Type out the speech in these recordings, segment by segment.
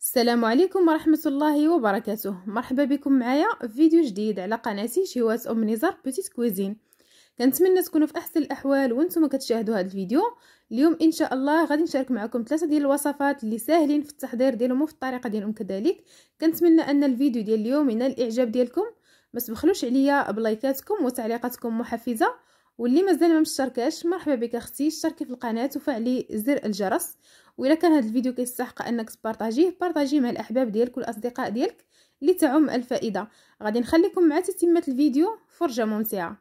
السلام عليكم ورحمة الله وبركاته مرحبا بكم معايا في فيديو جديد على قناتي شهوات أم نزار بوتيت كويزين كنتمنى تكونوا في أحسن الأحوال وانتم كتشاهدوا هذا الفيديو اليوم إن شاء الله غادي نشارك معكم ثلاثة ديال الوصفات اللي ساهلين في التحضير ديالهم وفي الطريقة ديالهم كذلك كنتمنى أن الفيديو ديال اليوم ينال الإعجاب ديالكم ما تبخلوش عليا بلايكاتكم وتعليقاتكم محفزة واللي مازال ما مشتركاش مرحبا بك اختي اشتركي في القناه وفعلي زر الجرس واذا كان هذا الفيديو كيستحق انك تبارطاجيه بارطاجيه مع الاحباب ديالك والاصدقاء ديالك لتعم الفائده غادي نخليكم مع تتمه الفيديو فرجه ممتعه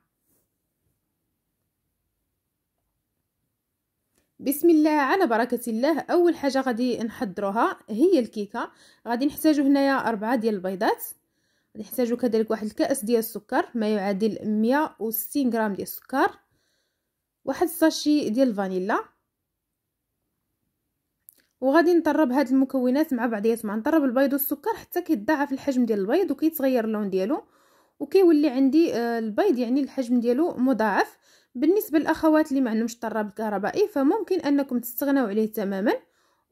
بسم الله على بركة الله أول حاجة غادي نحضروها هي الكيكة غادي نحتاجو هنايا أربعة ديال البيضات غادي نحتاجو كذلك واحد الكأس ديال السكر ما يعادل مية وستين غرام ديال السكر واحد الساشي ديال الفانيلا وغادي نطرب هاد المكونات مع بعضياتهم نطرب البيض والسكر حتى كيتضاعف الحجم ديال البيض وكيتغير اللون ديالو وكيولي عندي آه، البيض يعني الحجم ديالو مضاعف بالنسبه للاخوات اللي ما عندهمش طراب كهربائي فممكن انكم تستغناو عليه تماما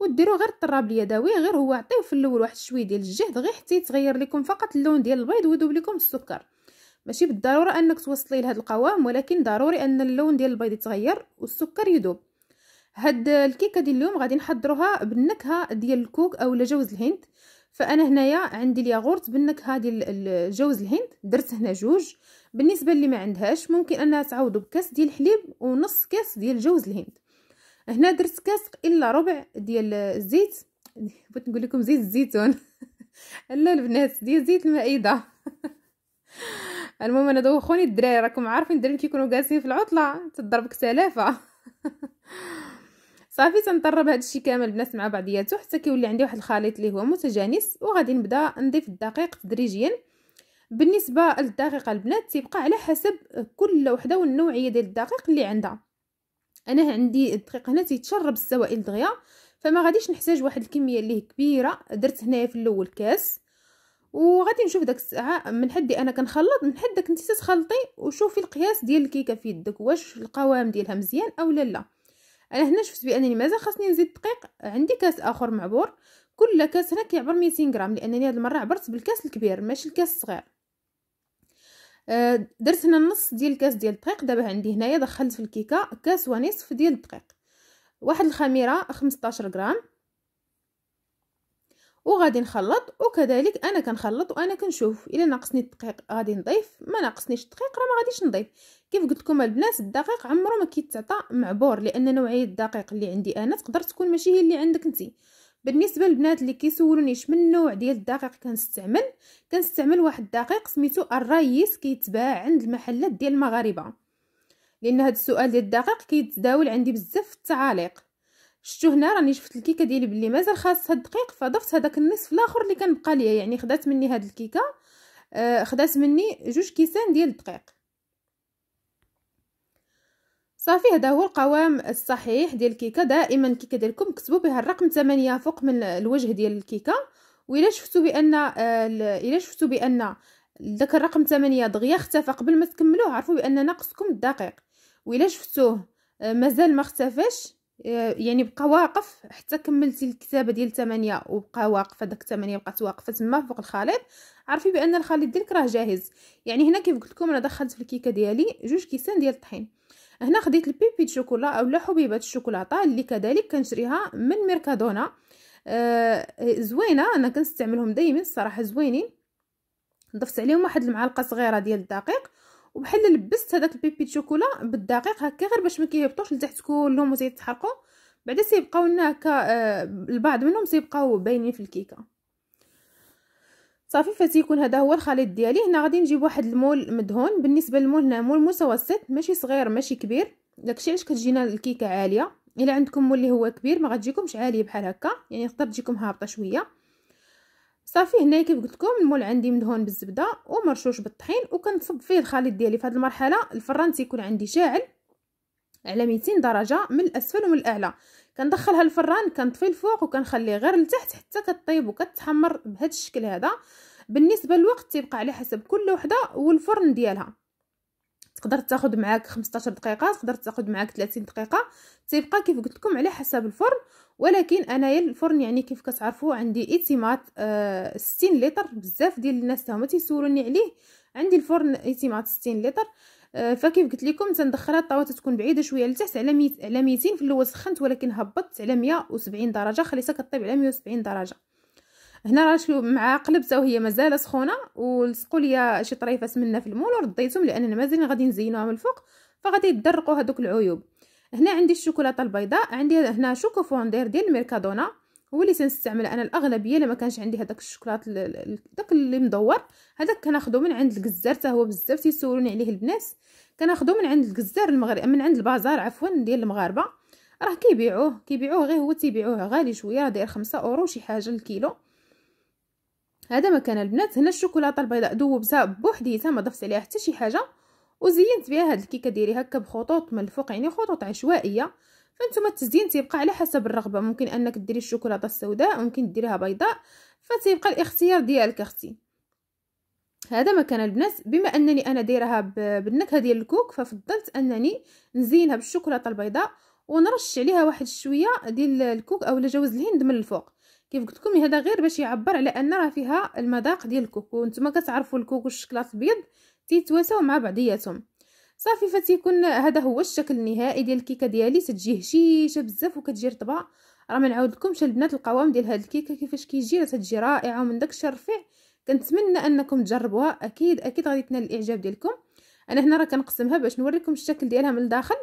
وديروا غير الطراب اليدوي غير هو عطيو في الاول واحد شويه ديال الجهد غير حتى يتغير لكم فقط اللون ديال البيض ويذوب لكم السكر ماشي بالضروره انك توصلي لهذا القوام ولكن ضروري ان اللون ديال البيض يتغير والسكر يذوب هاد الكيكه ديال اليوم غادي نحضروها بالنكهه ديال الكوك اولا جوز الهند فانا هنايا عندي الياغورت بالنكهه ديال جوز الهند درت هنا جوج بالنسبه اللي ما عندهاش ممكن انها تعوضوا بكاس ديال الحليب ونص كاس ديال جوز الهند هنا درت كاس الا ربع ديال الزيت بغيت نقول لكم زيت الزيتون لا البنات ديال زيت المائده المهم انا دوخوني الدراري راكم عارفين الدراري كيكونوا جالسين في العطله تضربك سلافه صافي تنطرب هذا الشيء كامل بنفس مع بعضياته حتى كيولي عندي واحد الخليط اللي هو متجانس وغادي نبدا نضيف الدقيق تدريجيا بالنسبه للدقيق البنات تيبقى على حسب كل وحده والنوعيه ديال الدقيق اللي عندها انا عندي الدقيق هنا تيتشرب السوائل دغيا فما غاديش نحتاج واحد الكميه اللي كبيره درت هنايا في الاول كاس وغادي نشوف داك الساعه من حدي انا كنخلط من حدك انت تتخلطي وشوفي القياس ديال الكيكه في يدك واش القوام ديالها مزيان اولا لا انا هنا شفت بانني مازال خاصني نزيد دقيق عندي كاس اخر معبور كل كاس هنا كيعبر 200 غرام لانني هاد المره عبرت بالكاس الكبير ماشي الكاس الصغير آه، درت هنا النص ديال الكاس ديال الدقيق دابا عندي هنايا دخلت في الكيكه كاس ونصف ديال الدقيق واحد الخميره 15 غرام وغادي نخلط وكذلك انا كنخلط وانا كنشوف الا ناقصني الدقيق غادي نضيف ما ناقصنيش الدقيق راه ما غاديش نضيف كيف قلت لكم البنات الدقيق عمره ما كيتعطى معبور لان نوعيه الدقيق اللي عندي انا تقدر تكون ماشي هي اللي عندك انت بالنسبه للبنات اللي كيسولوني شمن نوع ديال الدقيق كنستعمل كنستعمل واحد الدقيق سميتو الرايس كيتباع عند المحلات ديال المغاربه لان هذا السؤال ديال الدقيق كيتداول عندي بزاف في التعاليق شفتو هنا راني شفت الكيكه ديالي بلي مازال خاصها الدقيق فضفت هذاك النصف الاخر اللي كان بقى ليا يعني خدات مني هاد الكيكه آه، خدات مني جوج كيسان ديال الدقيق صافي هذا هو القوام الصحيح ديال الكيكه دائما الكيكه ديالكم كتبوا بها الرقم 8 فوق من الوجه ديال الكيكه وإلا شفتوا بان آه، الا شفتوا بان داك الرقم 8 دغيا اختفى قبل ما تكملوه عرفوا بان ناقصكم الدقيق وإلا شفتوه آه، مازال ما اختفاش يعني بقى واقف حتى كملتي الكتابه ديال 8 وبقى واقف هذاك 8 بقات واقفه تما فوق الخليط عرفي بان الخليط ديالك راه جاهز يعني هنا كيف قلت لكم انا دخلت في الكيكه ديالي جوج كيسان ديال الطحين هنا خديت البيبي شوكولا اولا حبيبات الشوكولاته اللي كذلك كنشريها من ميركادونا آه زوينه انا كنستعملهم دائما الصراحه زوينين ضفت عليهم واحد المعلقه صغيره ديال الدقيق وبحال لبست هذاك البيبي شوكولا بالدقيق هكا غير باش ما كيهبطوش لتحت كلهم وتيتحرقوا بعدا سيبقاو لنا هكا آه، البعض منهم سيبقاو باينين في الكيكه صافي فتيكون هذا هو الخليط ديالي هنا غادي نجيب واحد المول مدهون بالنسبه للمول هنا مول متوسط ماشي صغير ماشي كبير داكشي علاش كتجينا الكيكه عاليه الا عندكم مول اللي هو كبير ما غتجيكمش عاليه بحال هكا يعني تقدر تجيكم هابطه شويه صافي هنايا كيف قلت لكم المول عندي مدهون بالزبده ومرشوش بالطحين وكنصب فيه الخليط ديالي في هذه المرحله الفران تيكون عندي شاعل على 200 درجه من الاسفل ومن الاعلى كندخلها الفران كنطفي الفوق وكنخليه غير لتحت حتى كطيب وكتحمر بهذا الشكل هذا بالنسبه للوقت تيبقى على حسب كل وحده والفرن ديالها تقدر تاخذ معاك 15 دقيقه تقدر تاخذ معاك 30 دقيقه تيبقى كيف قلت لكم على حساب الفرن ولكن انا الفرن يعني كيف كتعرفوا عندي ايتيمات 60 آه لتر بزاف ديال الناس تا هما تيسولوني عليه عندي الفرن ايتيمات 60 لتر آه، فكيف قلت لكم تندخلها الطاوه تكون بعيده شويه لتحت على 100 على 200 في الاول سخنت ولكن هبطت على 170 درجه خليتها كطيب على 170 درجه هنا راه شو مع قلبتها وهي مازال سخونه ولصقوا ليا شي طريفه سمنه في المول ورديتهم لان مازال غادي نزينوها من الفوق فغادي يتدرقوا هذوك العيوب هنا عندي الشوكولاته البيضاء عندي هنا شوكو فوندير ديال ميركادونا هو اللي تنستعمل انا الاغلبيه لما كانش عندي هذاك الشوكولات داك اللي مدور هذاك كناخذو من عند الجزار حتى هو بزاف تيسولوني عليه البنات كناخذو من عند الجزار المغرب من عند البازار عفوا ديال المغاربه راه كيبيعوه كيبيعوه غير هو تيبيعوه غالي شويه داير 5 اورو شي حاجه الكيلو هذا مكان البنات هنا الشوكولاته البيضاء دوبتها بوحديتها ما ضفت عليها حتى شي حاجه وزينت بها هاد الكيكه ديري هكا بخطوط من الفوق يعني خطوط عشوائيه فانتم التزيين تيبقى على حسب الرغبه ممكن انك ديري الشوكولاته السوداء ممكن ديريها بيضاء فتيبقى الاختيار ديالك اختي هذا مكان البنات بما انني انا دايرها بالنكهه ديال الكوك ففضلت انني نزينها بالشوكولاته البيضاء ونرش عليها واحد شويه ديال الكوك اولا جوز الهند من الفوق كيف قلت لكم هذا غير باش يعبر على ان راه فيها المذاق ديال الكوكو نتوما كتعرفوا الكوكو الشكلاط الابيض تيتواساو مع بعضياتهم صافي فتيكون هذا هو الشكل النهائي ديال الكيكه ديالي تتجي هشيشه بزاف وكتجي رطبه راه ما نعاود لكمش البنات القوام ديال هاد الكيكه كيفاش كيجي راه تتجي رائعه ومن داك الشهر رفيع كنتمنى انكم تجربوها اكيد اكيد غادي تنال الاعجاب ديالكم انا هنا راه كنقسمها باش نوريكم الشكل ديالها من الداخل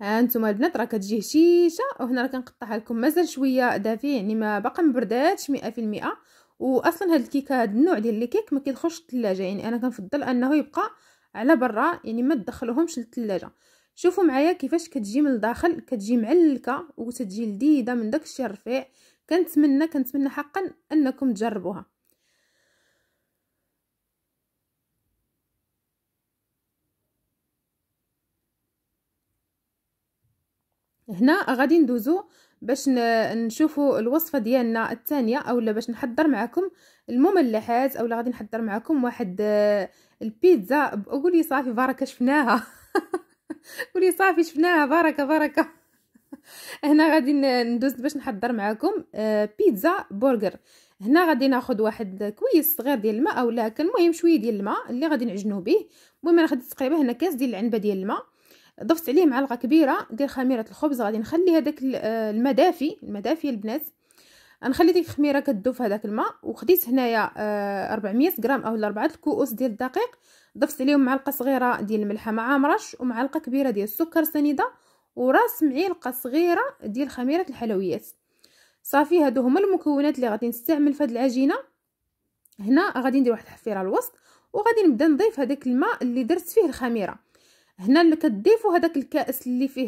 ها آه، نتوما البنات راه كتجي هشيشه وهنا راه كنقطعها لكم مازال شويه دافي يعني ما باقا ما برداتش 100% واصلا هاد الكيكه هاد النوع ديال الكيك ما كيدخلش الثلاجه يعني انا كنفضل انه يبقى على برا يعني ما تدخلوهمش للثلاجه شوفوا معايا كيفاش كتجي من الداخل كتجي معلكه وتجي لذيذه من داك الشيء الرفيع كنتمنى كنتمنى حقا انكم تجربوها هنا غادي ندوزو باش نشوفوا الوصفه ديالنا الثانيه اولا باش نحضر معكم المملحات اولا غادي نحضر معكم واحد آه، البيتزا قولي صافي بركه شفناها قولي صافي شفناها بركه بركه هنا غادي ندوز باش نحضر معكم آه، بيتزا برجر هنا غادي ناخذ واحد كويس صغير ديال الماء اولا كان المهم شويه ديال الماء اللي غادي نعجنو به المهم انا خديت تقريبا هنا كاس ديال العنبه ديال الماء ضفت عليه معلقه كبيره ديال خميره الخبز غادي نخلي هذاك آه، المدافي المدافي البنات نخلي ديك الخميره كتذوب في هذاك الماء وخديت هنايا 400 آه، غرام اولا 4 الكؤوس ديال الدقيق ضفت عليهم معلقه صغيره ديال الملحه ما عامرش ومعلقه كبيره ديال السكر سنيده وراس معلقه صغيره ديال خميره الحلويات صافي هادو هما المكونات اللي غادي نستعمل في هاد العجينه هنا غادي ندير واحد الحفيره الوسط وغادي نبدا نضيف هذاك الماء اللي درت فيه الخميره هنا اللي كتضيفوا هذاك الكأس اللي فيه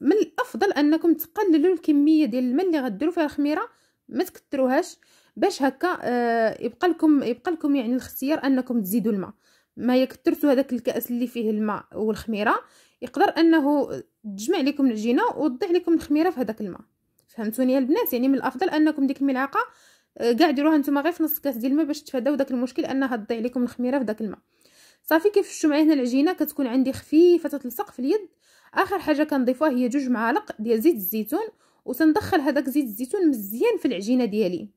من الافضل انكم تقللوا الكميه ديال الماء اللي غديروا فيها الخميره ما تكثروهاش باش هكا آه، يبقى لكم يبقى لكم يعني الاختيار انكم تزيدوا الماء ما يكثرتوا هذاك الكأس اللي فيه الماء والخميره يقدر انه تجمع لكم العجينه وتضيع لكم الخميره في هذاك الماء فهمتوني يا البنات يعني من الافضل انكم ديك الملعقه كاع آه، ديروها نتوما غير في نص كاس ديال الماء باش تفاداو داك المشكل انها تضيع لكم الخميره في داك الماء صافي كيف شفتوا هنا العجينه كتكون عندي خفيفه تتلصق في اليد اخر حاجه كنضيفوها هي جوج معالق ديال زيت الزيتون وتندخل هذاك زيت الزيتون مزيان في العجينه ديالي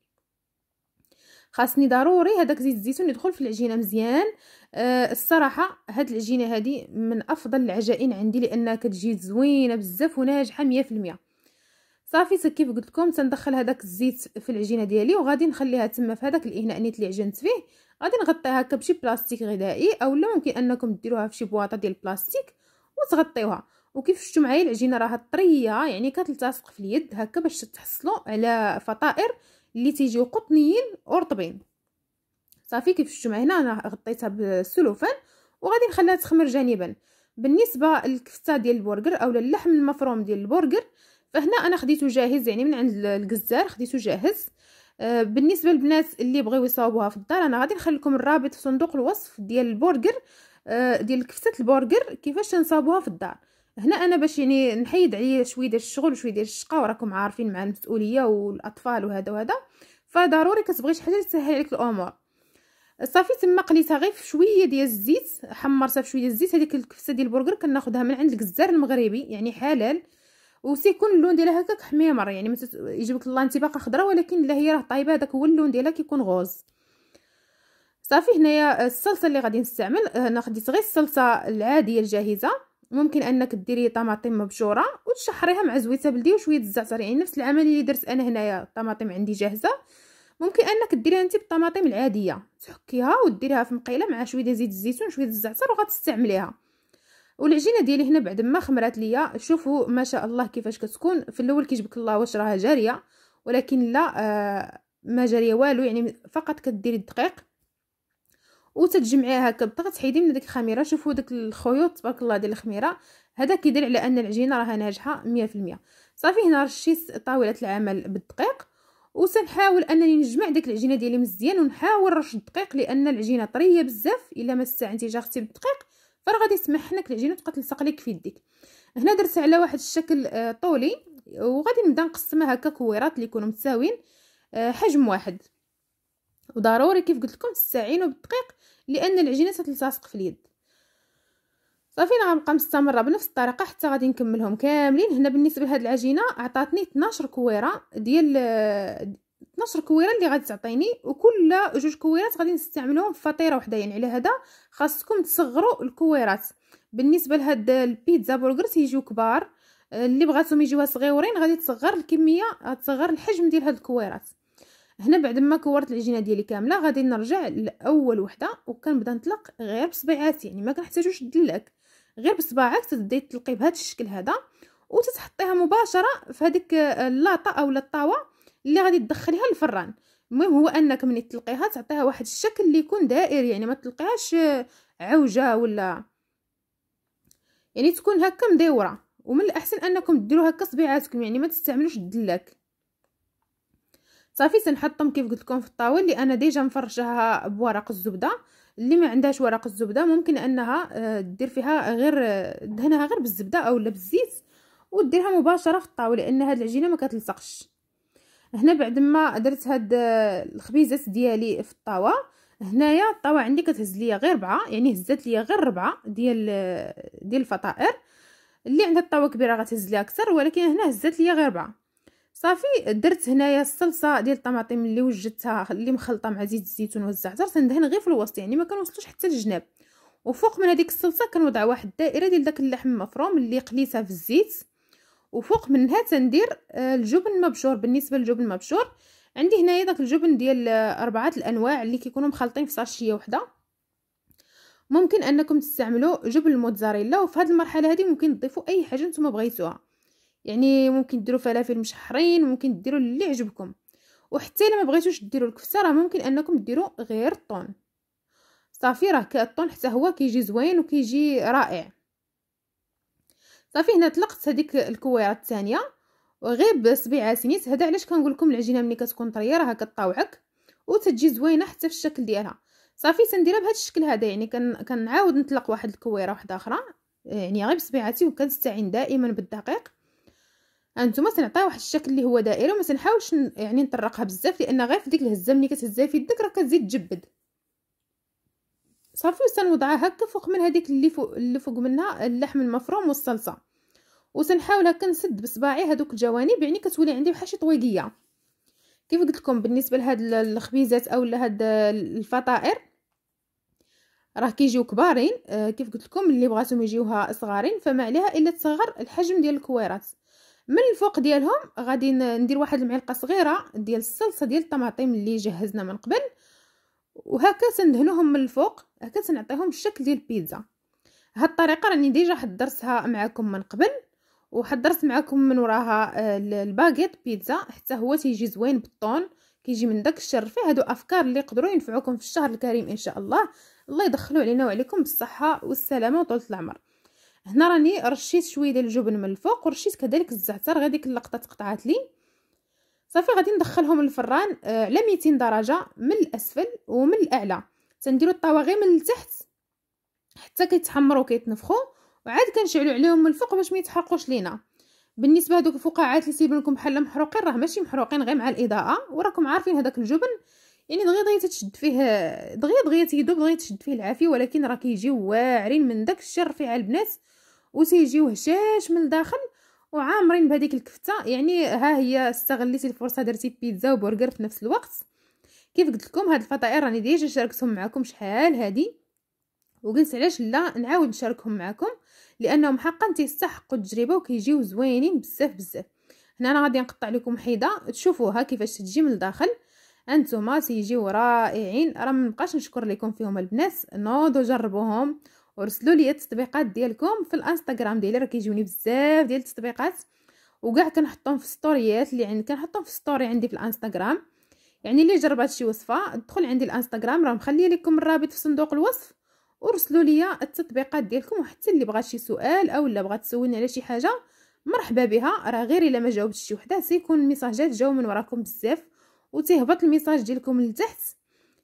خاصني ضروري هذاك زيت الزيتون يدخل في العجينه مزيان أه الصراحه هاد العجينه هذه من افضل العجائن عندي لانها كتجي زوينه بزاف وناجحه 100% صافي كيف قلت لكم تندخل هذاك الزيت في العجينه ديالي وغادي نخليها تما في هذاك الاناء نيت اللي عجنت فيه غادي نغطيها هكا بشي بلاستيك غذائي اولا ممكن انكم ديروها في شي بواطه ديال البلاستيك وتغطيوها وكيف شفتوا معايا العجينه راها طريه يعني كتلتصق في اليد هكا باش تحصلوا على فطائر اللي تيجيو قطنيين ورطبين صافي كيف شفتوا معايا هنا انا غطيتها بالسلوفان وغادي نخليها تخمر جانبا بالنسبه للكفته ديال البرجر اولا اللحم المفروم ديال البرجر فهنا انا خديته جاهز يعني من عند الجزار خديته جاهز آه، بالنسبه للبنات اللي بغيو يصاوبوها في الدار انا غادي نخلي لكم الرابط في صندوق الوصف ديال البرجر آه، ديال كفته البرجر كيفاش نصاوبوها في الدار هنا انا باش يعني نحيد عليا شويه ديال الشغل وشويه ديال الشقه وراكم عارفين مع المسؤوليه والاطفال وهذا وهذا فضروري كتبغي شي حاجه تسهل عليك الامور صافي تما قليتها غير في شويه ديال الزيت حمرتها في شويه الزيت هذيك الكفته ديال البرجر كناخذها من عند الجزار المغربي يعني حلال وسيكون اللون ديالها هكاك حميمر يعني ما يجيبك الله انت باقا خضرا ولكن لا هي راه طايبه هذاك هو اللون ديالها كيكون غوز صافي هنايا الصلصه اللي غادي نستعمل آه، انا خديت غير الصلصه العاديه الجاهزه ممكن انك ديري طماطم مبشوره وتشحريها مع زويته بلدي وشويه الزعتر يعني نفس العمليه اللي درت انا هنايا الطماطم عندي جاهزه ممكن انك ديريها انت بالطماطم العاديه تحكيها وديريها في مقيله مع شويه زيت الزيتون شويه الزعتر وغتستعمليها والعجينه ديالي هنا بعد ما خمرات ليا شوفوا ما شاء الله كيفاش كتكون في الاول كيجبك الله واش راها جاريه ولكن لا آه ما جاريه والو يعني فقط كديري الدقيق وتتجمعيها هكا بالضغط تحيدي من ديك الخميره شوفوا داك الخيوط تبارك الله ديال الخميره هذا كيدل على ان العجينه راها ناجحه 100% صافي هنا رشيت طاوله العمل بالدقيق وسنحاول انني نجمع ديك العجينه ديالي مزيان ونحاول نرش الدقيق لان العجينه طريه بزاف الا ما جا اختي بالدقيق فراه غادي يسمح لك العجينه تبقى تلصق لك في يديك هنا درت على واحد الشكل آه، طولي وغادي نبدا نقسمها هكا كويرات اللي يكونوا متساويين آه، حجم واحد وضروري كيف قلت لكم تستعينوا بالدقيق لان العجينه تتلصق في اليد صافي انا غنبقى مستمره بنفس الطريقه حتى غادي نكملهم كاملين هنا بالنسبه لهاد العجينه عطاتني 12 كويره ديال آه، 12 كويره اللي غادي تعطيني وكل جوج كويرات غادي نستعملهم في فطيره وحده يعني على هذا خاصكم تصغروا الكويرات بالنسبه لهاد البيتزا برجر تيجيو كبار آه، اللي بغاتهم يجيوها صغيورين غادي تصغر الكميه تصغر الحجم ديال هاد الكويرات هنا بعد ما كورت العجينه ديالي كامله غادي نرجع لاول وحده وكنبدا نطلق غير بصبيعاتي يعني ما كنحتاجوش دلك غير بصباعك تبداي تطلقي بهذا الشكل هذا وتتحطيها مباشره في هذيك اللاطه آه، اولا الطاوه اللي غادي تدخليها الفران المهم هو انك ملي تلقيها تعطيها واحد الشكل اللي يكون دائري يعني ما تلقيهاش آه، عوجه ولا يعني تكون هكا مدوره ومن الاحسن انكم ديروا هكا صبيعاتكم يعني ما تستعملوش الدلاك صافي سنحطهم كيف قلت لكم في الطاول اللي انا ديجا مفرشاها بورق الزبده اللي ما عندهاش ورق الزبده ممكن انها آه، دير فيها غير آه، دهنها غير بالزبده اولا بالزيت وديرها مباشره في الطاوله لان هذه العجينه ما كتلصقش هنا بعد ما درت هاد آه، الخبيزات ديالي في الطاوه هنايا الطاوه عندي كتهز ليا غير ربعه يعني هزات ليا غير ربعه ديال آه، ديال الفطائر اللي عندها الطاوه كبيره غتهز ليها اكثر ولكن هنا هزات ليا غير ربعه صافي درت هنايا الصلصه ديال الطماطم اللي وجدتها اللي مخلطه مع زيت الزيتون والزعتر تندهن غير في الوسط يعني ما كنوصلوش حتى للجناب وفوق من هذيك الصلصه كنوضع واحد الدائره ديال داك اللحم المفروم اللي قليتها في الزيت وفوق منها تندير آه، الجبن مبشور بالنسبه للجبن مبشور عندي هنايا داك الجبن ديال آه، اربعه الانواع اللي كيكونوا مخلطين في ساشيه وحده ممكن انكم تستعملوا جبن الموتزاريلا وفي هذه المرحله هذه ممكن تضيفوا اي حاجه نتوما بغيتوها يعني ممكن ديروا فلافل مشحرين ممكن ديروا اللي عجبكم وحتى الا ما بغيتوش ديروا الكفته راه ممكن انكم ديروا غير الطون صافي راه الطون حتى هو كيجي زوين وكيجي رائع صافي هنا طلقت هذيك الكويره الثانيه وغير بصبيعه سنيت هذا علاش كنقول لكم العجينه ملي كتكون طريه راها كطاوعك وتجي زوينه حتى في الشكل ديالها صافي تنديرها بهذا الشكل هذا يعني كنعاود نطلق واحد الكويره واحده اخرى يعني غير بصبيعتي وكنستعين دائما بالدقيق انتما تنعطيها واحد الشكل اللي هو دائري وما تنحاولش يعني نطرقها بزاف لان غير في ديك الهزه ملي كتهزها في يدك راه كتزيد تجبد صافي وسنوضعها هكا فوق من هذيك اللي فوق اللي فوق منها اللحم المفروم والصلصه وسنحاول هكا نسد بصباعي هذوك الجوانب يعني كتولي عندي بحال شي طويقيه كيف قلت لكم بالنسبه لهاد الخبيزات او لهاد الفطائر راه كيجيو كبارين آه كيف قلت لكم اللي بغاتهم يجيوها صغارين فما عليها الا تصغر الحجم ديال الكويرات من الفوق ديالهم غادي ندير واحد المعلقه صغيره ديال الصلصه ديال الطماطم اللي جهزنا من قبل وهكا تندهنوهم من الفوق هكا تنعطيهم الشكل ديال البيتزا هاد الطريقه راني ديجا حضرتها معكم من قبل وحضرت معكم من وراها آه، الباغيت بيتزا حتى هو تيجي زوين بالطون كيجي من داك الشر فيه هادو افكار اللي يقدروا ينفعوكم في الشهر الكريم ان شاء الله الله يدخلو علينا وعليكم بالصحه والسلامه وطولة العمر هنا راني رشيت شويه ديال الجبن من الفوق ورشيت كذلك الزعتر غير ديك اللقطه تقطعات لي صافي غادي ندخلهم الفران على آه، 200 درجه من الاسفل ومن الاعلى تنديرو الطاوه غير من التحت حتى كيتحمروا وكيتنفخوا وعاد كنشعلوا عليهم من الفوق باش ما يتحرقوش لينا بالنسبه لدوك الفقاعات اللي سيبوا لكم بحال محروقين راه ماشي محروقين غير مع الاضاءه وراكم عارفين هذاك الجبن يعني دغيا دغيا تتشد فيه دغيا دغيا تيدوب دغيا تشد فيه العافيه ولكن راه كيجيو واعرين من داك الشر رفيع البنات وتيجيو هشاش من الداخل وعامرين بهذيك الكفته يعني ها هي استغليتي الفرصه درتي بيتزا وبرجر في نفس الوقت كيف قلت لكم هاد الفطائر راني ديجا شاركتهم معكم شحال هادي وقلت علاش لا نعاود نشاركهم معكم لانهم حقا تيستحقوا التجربه وكيجيو زوينين بزاف بزاف هنا انا غادي نقطع لكم حيده تشوفوها كيفاش تجي من الداخل انتما تيجيو رائعين راه منبقاش نشكر لكم فيهم البنات نوضوا جربوهم ورسلوا لي التطبيقات ديالكم في الانستغرام ديالي راه كيجوني بزاف ديال التطبيقات وكاع كنحطهم في ستوريات اللي عندي كنحطهم في ستوري عندي في الانستغرام يعني اللي جربات شي وصفه دخل عندي الانستغرام راه مخليه لكم الرابط في صندوق الوصف ورسلوا لي التطبيقات ديالكم وحتى اللي بغات شي سؤال او اللي بغات تسولني على شي حاجه مرحبا بها راه غير الا ما جاوبتش شي وحده سيكون الميساجات جاو من وراكم بزاف وتهبط الميساج ديالكم لتحت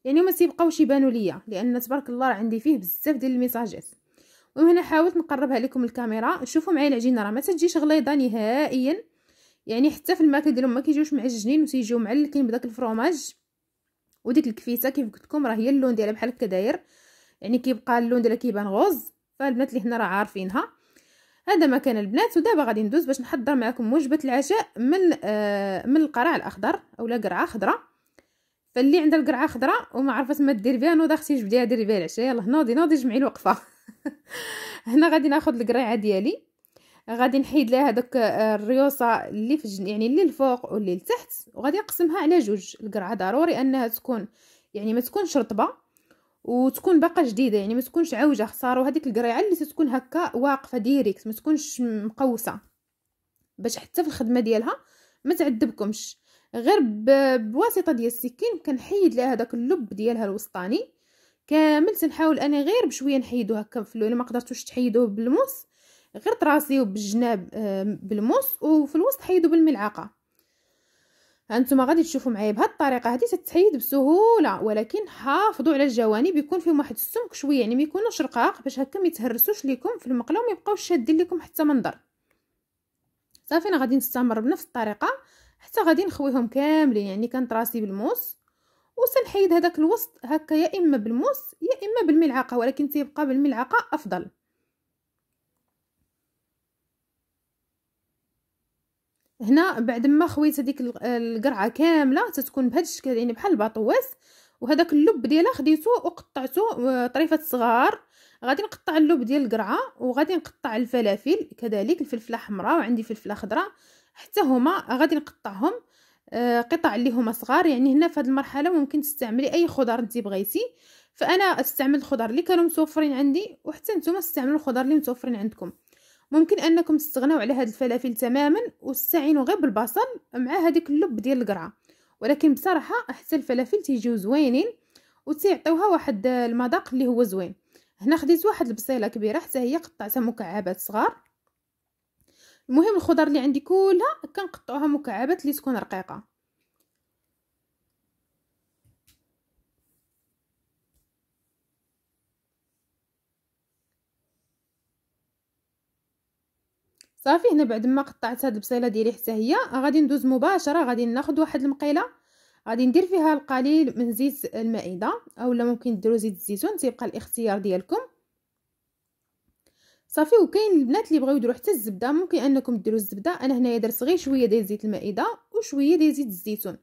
يعني ما تيبقاوش يبانوا ليا لان تبارك الله عندي فيه بزاف ديال الميساجات وهنا حاولت نقربها لكم الكاميرا شوفوا معايا العجينه راه ما تجيش غليظه نهائيا يعني حتى في الماكله ديالهم ما كيجيوش معجنين وتيجيو معلكين بداك الفروماج وديك الكفيته كيف قلت لكم راه هي اللون ديالها بحال هكا داير يعني كيبقى اللون ديالها كيبان غوز فالبنات اللي هنا راه عارفينها هذا ما كان البنات ودابا غادي ندوز باش نحضر معكم وجبه العشاء من آه من القرع الاخضر اولا قرعه خضراء فاللي عندها القرعه خضراء وما عرفت ما دير بها نوض اختي جبديها ديري بها العشاء يلاه نوضي نوضي جمعي الوقفه هنا غادي ناخذ القريعه ديالي غادي نحيد لها دوك آه، الريوصه اللي في الجن... يعني اللي الفوق واللي لتحت وغادي نقسمها على جوج القرعه ضروري انها تكون يعني ما تكونش رطبه وتكون باقا جديده يعني ما تكونش عوجه خساره هذيك القريعه اللي تكون هكا واقفه ديريكت ما تكونش مقوسه باش حتى في الخدمه ديالها ما تعذبكمش غير بواسطه ديال السكين كنحيد لها داك اللب ديالها الوسطاني كامل تنحاول انا غير بشويه نحيدو هكا في الا ما قدرتوش تحيدوه بالموس غير طراسيو بالجناب آه، بالموس وفي الوسط حيدو بالملعقه هانتوما غادي تشوفوا معايا بهاد الطريقه هادي تتحيد بسهوله ولكن حافظوا على الجوانب يكون فيهم واحد السمك شويه يعني ما يكونوش رقاق باش هكا ما يتهرسوش ليكم في المقله وما يبقاوش شادين ليكم حتى منظر صافي انا غادي نستمر بنفس الطريقه حتى غادي نخويهم كاملين يعني كنطراسي بالموس وسنحيد هذاك الوسط هكا يا اما بالموس يا اما بالملعقه ولكن تيبقى بالملعقه افضل هنا بعد ما خويت هذيك القرعه كامله تتكون بهذا الشكل يعني بحال الباطواس وهذاك اللب ديالها خديته وقطعته آه، طريفات صغار غادي نقطع اللب ديال القرعه وغادي نقطع الفلافل كذلك الفلفله حمراء وعندي فلفله خضراء حتى هما غادي نقطعهم آه، قطع اللي هما صغار يعني هنا في هذه المرحله ممكن تستعملي اي خضر انت بغيتي فانا استعملت الخضر اللي كانوا متوفرين عندي وحتى نتوما استعملوا الخضر اللي متوفرين عندكم ممكن انكم تستغناو على هذه الفلافل تماما واستعينوا غير بالبصل مع هذيك اللب ديال القرعه ولكن بصراحه حتى الفلافل تيجيو زوينين وتيعطيوها واحد المذاق اللي هو زوين هنا خديت واحد البصيله كبيره حتى هي قطعتها مكعبات صغار المهم الخضر اللي عندي كلها كنقطعوها مكعبات اللي تكون رقيقه صافي هنا بعد ما قطعت هاد البصيله ديالي حتى هي غادي ندوز مباشره غادي ناخذ واحد المقيله غادي ندير فيها القليل من زيت المائده اولا ممكن ديروا زيت الزيتون تيبقى الاختيار ديالكم صافي وكاين البنات اللي بغاو يديروا حتى الزبده ممكن انكم ديروا الزبده انا هنايا درت غير شويه ديال زيت المائده وشويه ديال زيت الزيتون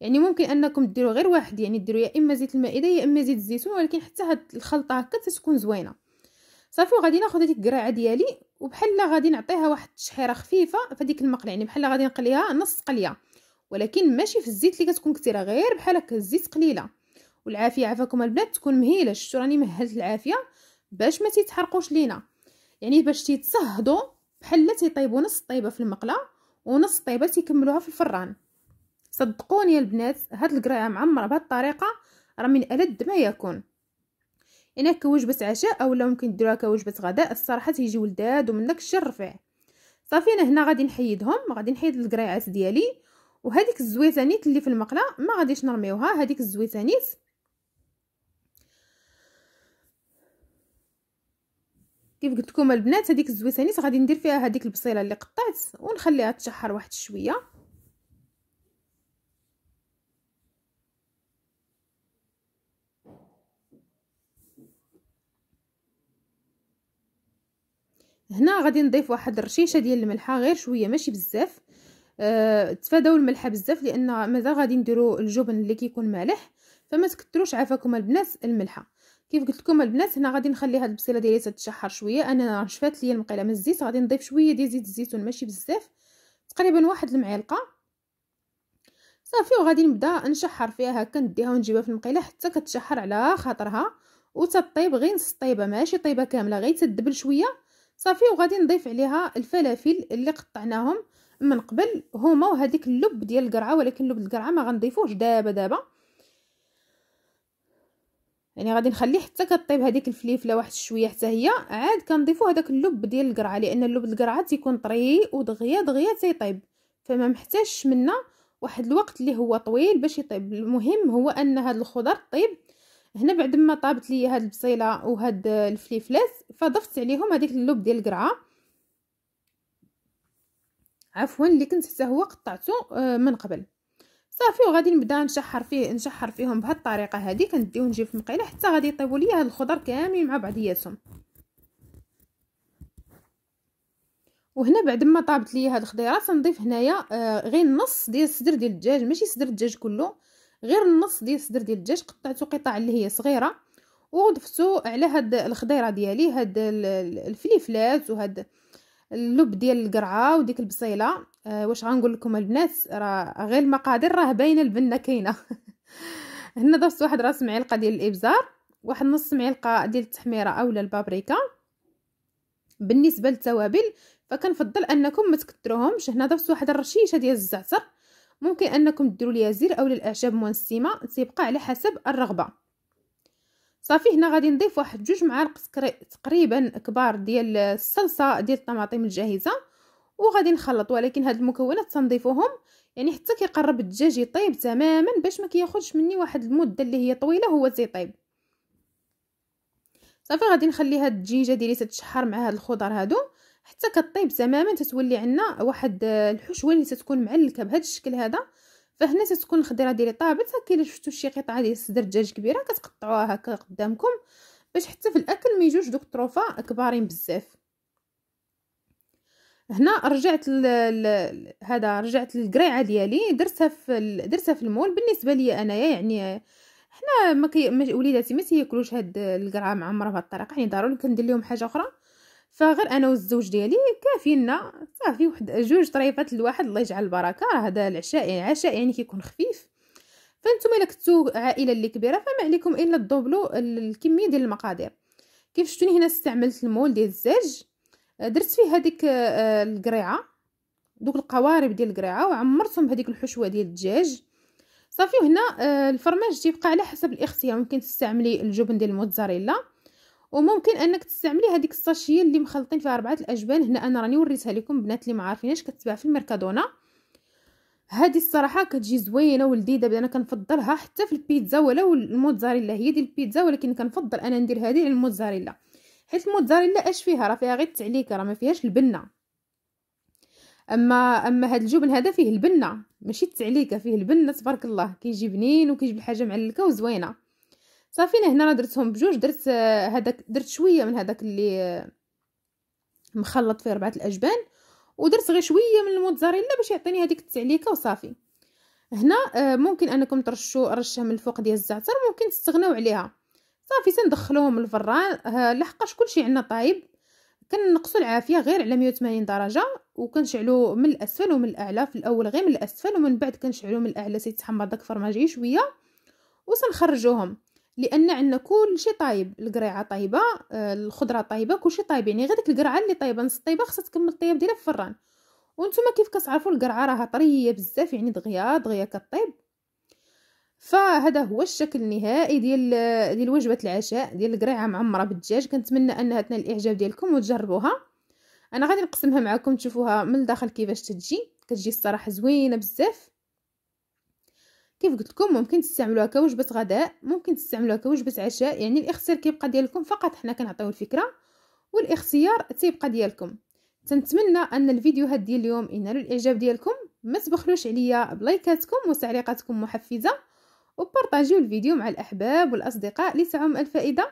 يعني ممكن انكم ديروا غير واحد يعني ديروا يا اما زيت المائده يا اما زيت الزيتون ولكن حتى هاد الخلطه هكا تتكون زوينه صافي وغادي ناخذ هذيك القرعه ديالي وبحال غادي نعطيها واحد التشحيره خفيفه فهاديك المقله يعني بحال غادي نقليها نص قليه ولكن ماشي في الزيت اللي كتكون كثيره غير بحال هكا الزيت قليله والعافيه عافاكم البنات تكون مهيله شفتوا راني مهلت العافيه باش ما تيتحرقوش لينا يعني باش تيتصهدوا بحال تيطيبوا نص طيبه في المقله ونص طيبه تيكملوها في الفران صدقوني البنات هاد القرايه معمره بهاد الطريقه راه من ألد ما يكون يعني كوجبه عشاء اولا ممكن ديروها كوجبه غداء الصراحه تيجي ولداد ومن داك رفيع صافي انا هنا غادي نحيدهم غادي نحيد القرايعات ديالي وهذيك الزويتانيت اللي في المقله ما غاديش نرميوها هذيك الزويتانيت كيف قلت لكم البنات هذيك الزويسانيس غادي ندير فيها هذيك البصيله اللي قطعت ونخليها تشحر واحد شويه هنا غادي نضيف واحد الرشيشه ديال الملحه غير شويه ماشي بزاف أه تفاداو الملحه بزاف لان مازال غادي نديرو الجبن اللي كيكون مالح فما تكثروش عافاكم البنات الملحه كيف قلت لكم البنات هنا غادي نخلي هاد البصيله ديالي تتشحر شويه انا شفات ليا المقيله من الزيت غادي نضيف شويه ديال زيت الزيتون ماشي بزاف تقريبا واحد المعلقه صافي وغادي نبدا نشحر فيها هكا نديها ونجيبها في المقيله حتى كتشحر على خاطرها وتطيب غير نص طيبه ماشي طيبه كامله غير تدبل شويه صافي وغادي نضيف عليها الفلافل اللي قطعناهم من قبل هما وهذيك اللب ديال القرعه ولكن لب القرعه ما غنضيفوهش دابا دابا يعني غادي نخليه حتى كطيب هذيك الفليفله واحد شويه حتى هي عاد كنضيفو هذاك اللب ديال القرعه لان اللب القرعه تيكون طري ودغيا دغيا تيطيب فما محتاجش منا واحد الوقت اللي هو طويل باش يطيب المهم هو ان هاد الخضر طيب هنا بعد ما طابت لي هاد البصيله وهاد الفليفلات فضفت عليهم هذيك اللب ديال القرعه عفوا اللي كنت حتى هو قطعته آه، من قبل صافي وغادي نبدا نشحر فيه نشحر فيهم بهاد الطريقه هذه كنديو نجيب في المقيله حتى غادي يطيبوا ليا هاد الخضر كاملين مع بعضياتهم وهنا بعد ما طابت ليا هاد الخضيره تنضيف هنايا آه غير نص ديال الصدر ديال الدجاج ماشي صدر الدجاج كله غير النص ديال الصدر ديال الدجاج قطعته قطع اللي هي صغيره وضفتو على هاد الخضيره ديالي هاد الفليفلات وهاد اللب ديال القرعه وديك البصيله أه واش غنقول لكم البنات راه غير المقادير راه باينه البنه كاينه هنا ضفت واحد راس معلقه ديال الابزار واحد نص معلقه ديال التحميره اولا البابريكا بالنسبه للتوابل فكنفضل انكم ما تكثروهمش هنا ضفت واحد الرشيشه ديال الزعتر ممكن انكم ديروا اليازير اولا الاعشاب منسمه تيبقى على حسب الرغبه صافي هنا غادي نضيف واحد جوج معالق تقريبا كبار ديال الصلصه ديال الطماطم الجاهزه وغادي نخلط ولكن هاد المكونات تنضيفوهم يعني حتى كيقرب الدجاج يطيب تماما باش ما كياخذش مني واحد المده اللي هي طويله هو تيطيب صافي غادي نخلي هاد الدجيجه ديالي تتشحر مع هاد الخضر هادو حتى كطيب تماما تتولي عندنا واحد الحشوه اللي تتكون معلكه بهذا الشكل هذا فهنا تتكون الخضيره ديالي طابت هكا الا شفتوا شي قطعه ديال صدر دجاج كبيره كتقطعوها هكا قدامكم باش حتى في الاكل ما يجوش دوك الطروفا كبارين بزاف هنا رجعت هذا رجعت للقريعه ديالي درتها في درتها في المول بالنسبه لي انايا يعني حنا ما كي وليداتي ما تياكلوش هاد القرعه معمره بهاد الطريقه يعني ضروري كندير لهم حاجه اخرى فغير انا والزوج ديالي كافينا صافي واحد جوج طريفات الواحد الله يجعل البركه راه هذا العشاء عشاء يعني كيكون خفيف فانتم الا كنتو عائله اللي كبيره فما عليكم الا تضوبلو الكميه ديال المقادير كيف شفتوني هنا استعملت المول ديال الزاج درت فيه هذيك آه، القريعه دوك القوارب ديال القريعه وعمرتهم بهذيك الحشوه ديال الدجاج صافي وهنا آه، الفرماج تيبقى على حسب الاختيار ممكن تستعملي الجبن ديال الموتزاريلا وممكن انك تستعملي هذيك الساشيه اللي مخلطين فيها اربعه الأجبان هنا انا راني وريتها لكم بنات اللي ما عارفينش كتباع في الميركادونا هذه الصراحه كتجي زوينه ولذيذه انا كنفضلها حتى في البيتزا ولو الموتزاريلا هي ديال البيتزا ولكن كنفضل انا ندير هذه على الموتزاريلا حيت الموتزاريلا اش فيها راه فيها غير التعليكه راه ما فيهاش البنه اما اما هذا الجبن هذا فيه البنه ماشي التعليكه فيه البنه تبارك الله كيجي بنين وكيجيب الحاجه معلكه وزوينه صافي انا هنا درتهم بجوج درت آه، هذاك درت شويه من هذاك اللي آه، مخلط فيه ربعه الاجبان ودرت غير شويه من الموتزاريلا باش يعطيني هذيك التعليكه وصافي هنا آه، ممكن انكم ترشوا رشه من الفوق ديال الزعتر ممكن تستغناو عليها صافي تندخلوهم الفران لحقاش كلشي عندنا طايب كننقصوا العافيه غير على 180 درجه وكنشعلو من الاسفل ومن الاعلى في الاول غير من الاسفل ومن بعد كنشعلو من الاعلى سيتحمر داك الفرماج شويه وسنخرجوهم لان عندنا كلشي طايب القريعه طايبه آه، الخضره طايبه كلشي طايب يعني غير ديك القرعه اللي طايبه نص طايبه خصها تكمل الطياب ديالها في الفران وانتم كيف كتعرفوا القرعه راها طريه بزاف يعني دغيا دغيا كطيب فهذا هو الشكل النهائي ديال ديال وجبه العشاء ديال القريعه معمره بالدجاج كنتمنى انها تنال الاعجاب ديالكم وتجربوها انا غادي نقسمها معكم تشوفوها من الداخل كيفاش تجي كتجي الصراحه زوينه بزاف كيف قلت لكم ممكن تستعملوها كوجبه غداء ممكن تستعملوها كوجبه عشاء يعني الاختيار كيبقى ديالكم فقط حنا كنعطيو الفكره والاختيار تيبقى ديالكم تنتمنى ان الفيديوهات ديال اليوم ينال الاعجاب ديالكم ما تبخلوش عليا بلايكاتكم وتعليقاتكم محفزه وبارطاجيو الفيديو مع الاحباب والاصدقاء لتعم الفائده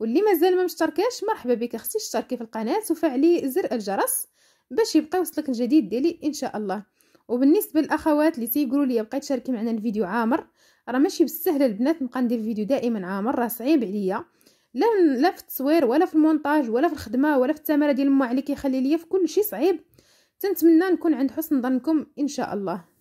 واللي مازال ما مشتركاش مرحبا بك اختي اشتركي في القناه وفعلي زر الجرس باش يبقى يوصلك الجديد ديالي ان شاء الله وبالنسبه للاخوات اللي تيقولوا لي بقيت شاركي معنا الفيديو عامر راه ماشي بالسهل البنات نبقى ندير فيديو دائما عامر راه صعيب عليا لا لا في التصوير ولا في المونتاج ولا في الخدمه ولا في التماره ديال المعلي كيخلي لي في كل شيء صعيب تنتمنى نكون عند حسن ظنكم ان شاء الله